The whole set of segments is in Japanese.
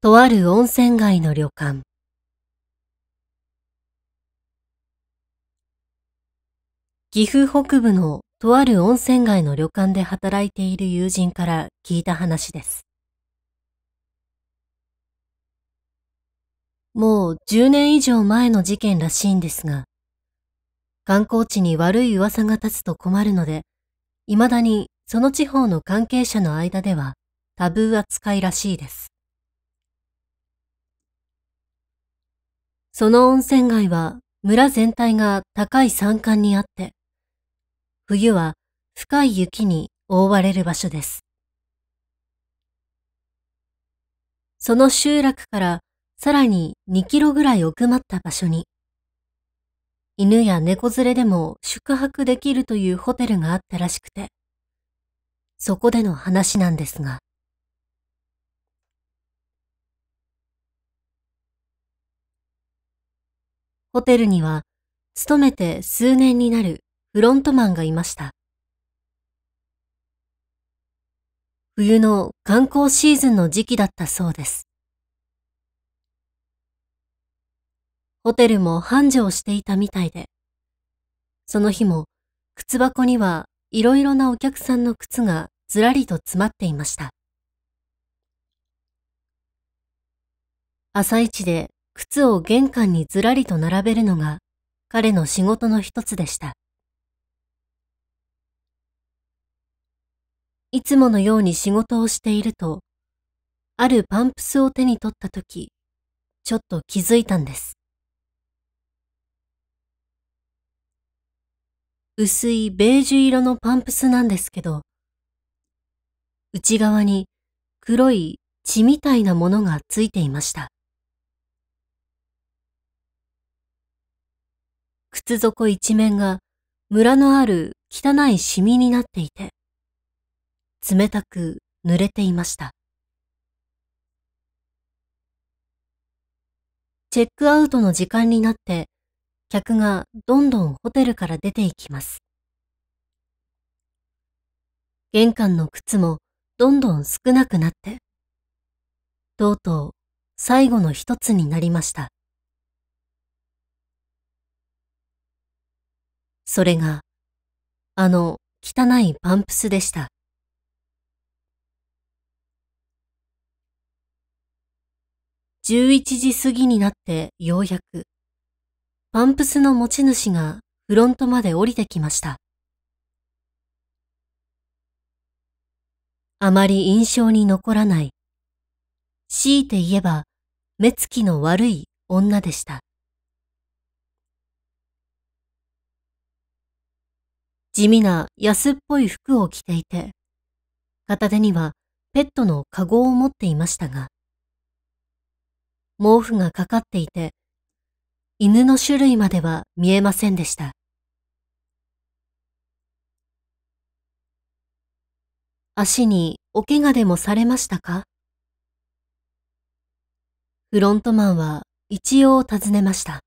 とある温泉街の旅館。岐阜北部のとある温泉街の旅館で働いている友人から聞いた話です。もう10年以上前の事件らしいんですが、観光地に悪い噂が立つと困るので、未だにその地方の関係者の間ではタブー扱いらしいです。その温泉街は村全体が高い山間にあって、冬は深い雪に覆われる場所です。その集落からさらに2キロぐらい奥まった場所に、犬や猫連れでも宿泊できるというホテルがあったらしくて、そこでの話なんですが、ホテルには、勤めて数年になるフロントマンがいました。冬の観光シーズンの時期だったそうです。ホテルも繁盛していたみたいで、その日も靴箱にはいろいろなお客さんの靴がずらりと詰まっていました。朝一で靴を玄関にずらりと並べるのが彼の仕事の一つでした。いつものように仕事をしていると、あるパンプスを手に取ったとき、ちょっと気づいたんです。薄いベージュ色のパンプスなんですけど、内側に黒い血みたいなものがついていました。靴底一面が村のある汚いシミになっていて、冷たく濡れていました。チェックアウトの時間になって、客がどんどんホテルから出ていきます。玄関の靴もどんどん少なくなって、とうとう最後の一つになりました。それが、あの汚いパンプスでした。11時過ぎになってようやく、パンプスの持ち主がフロントまで降りてきました。あまり印象に残らない。強いて言えば、目つきの悪い女でした。地味な安っぽい服を着ていて、片手にはペットのカゴを持っていましたが、毛布がかかっていて、犬の種類までは見えませんでした。足にお怪我でもされましたかフロントマンは一応尋ねました。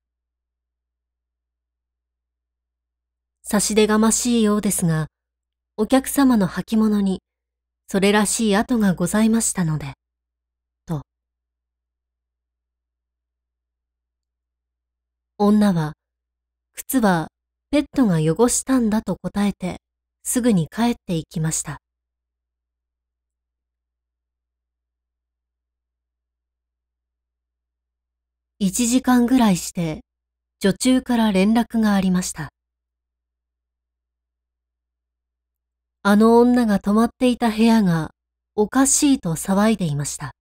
差し出がましいようですが、お客様の履物に、それらしい跡がございましたので、と。女は、靴はペットが汚したんだと答えて、すぐに帰っていきました。一時間ぐらいして、女中から連絡がありました。あの女が泊まっていた部屋がおかしいと騒いでいました。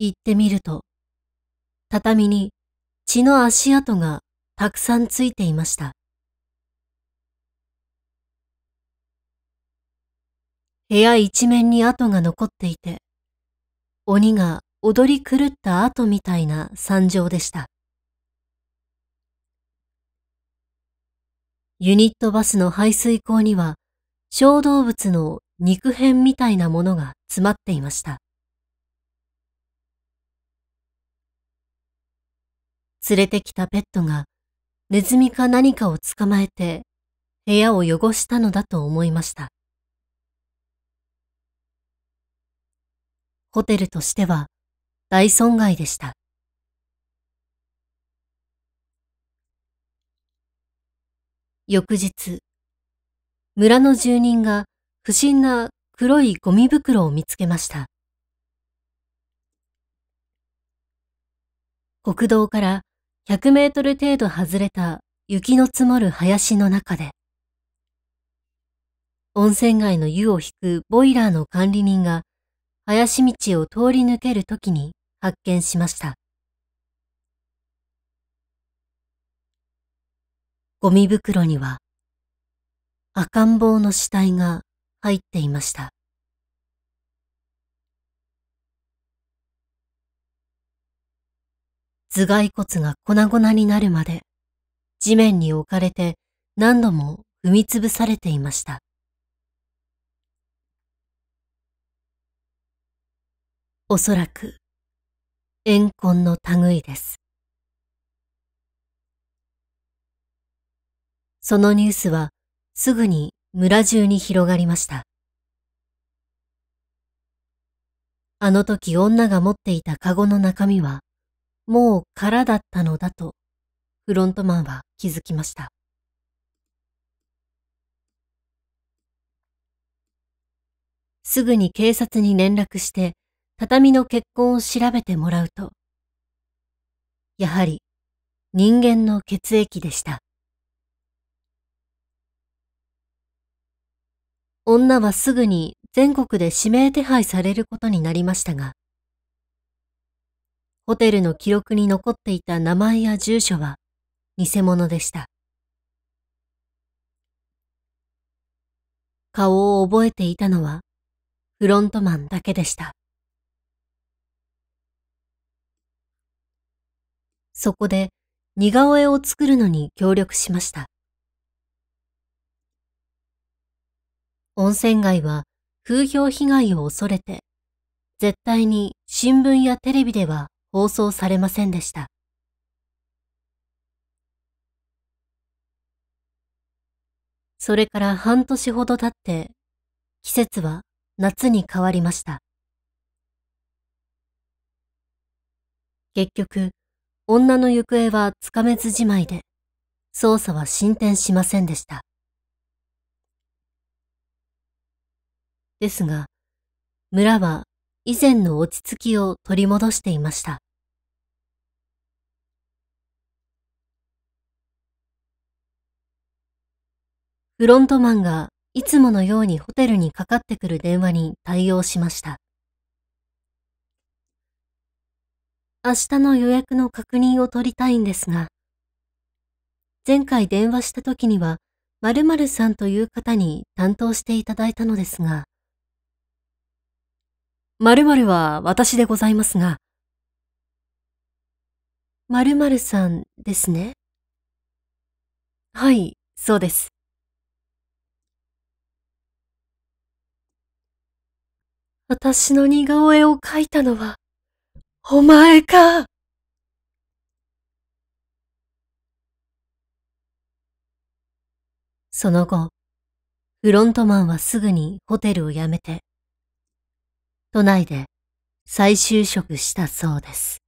行ってみると、畳に血の足跡がたくさんついていました。部屋一面に跡が残っていて、鬼が踊り狂った跡みたいな惨状でした。ユニットバスの排水口には小動物の肉片みたいなものが詰まっていました。連れてきたペットがネズミか何かを捕まえて部屋を汚したのだと思いました。ホテルとしては大損害でした。翌日、村の住人が不審な黒いゴミ袋を見つけました。国道から100メートル程度外れた雪の積もる林の中で、温泉街の湯を引くボイラーの管理人が林道を通り抜けるときに発見しました。ゴミ袋には赤ん坊の死体が入っていました。頭蓋骨が粉々になるまで地面に置かれて何度も踏みつぶされていました。おそらく、怨恨の類です。そのニュースはすぐに村中に広がりました。あの時女が持っていたカゴの中身は、もう空だったのだと、フロントマンは気づきました。すぐに警察に連絡して、畳の血痕を調べてもらうと、やはり人間の血液でした。女はすぐに全国で指名手配されることになりましたが、ホテルの記録に残っていた名前や住所は偽物でした。顔を覚えていたのはフロントマンだけでした。そこで似顔絵を作るのに協力しました。温泉街は風評被害を恐れて、絶対に新聞やテレビでは放送されませんでした。それから半年ほど経って、季節は夏に変わりました。結局、女の行方はつかめずじまいで、捜査は進展しませんでした。ですが、村は以前の落ち着きを取り戻していました。フロントマンがいつものようにホテルにかかってくる電話に対応しました。明日の予約の確認を取りたいんですが、前回電話した時には、〇〇さんという方に担当していただいたのですが、〇〇は私でございますが。〇〇さんですね。はい、そうです。私の似顔絵を描いたのは、お前かその後、フロントマンはすぐにホテルを辞めて、都内で再就職したそうです。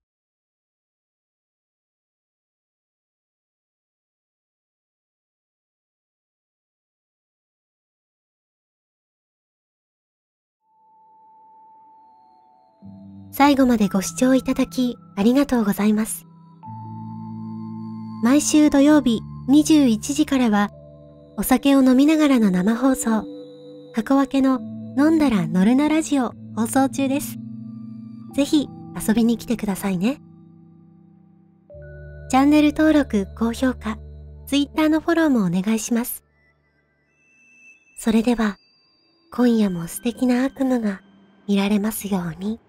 最後までご視聴いただきありがとうございます。毎週土曜日21時からはお酒を飲みながらの生放送、箱分けの飲んだら乗るなラジオ放送中です。ぜひ遊びに来てくださいね。チャンネル登録、高評価、Twitter のフォローもお願いします。それでは、今夜も素敵な悪夢が見られますように。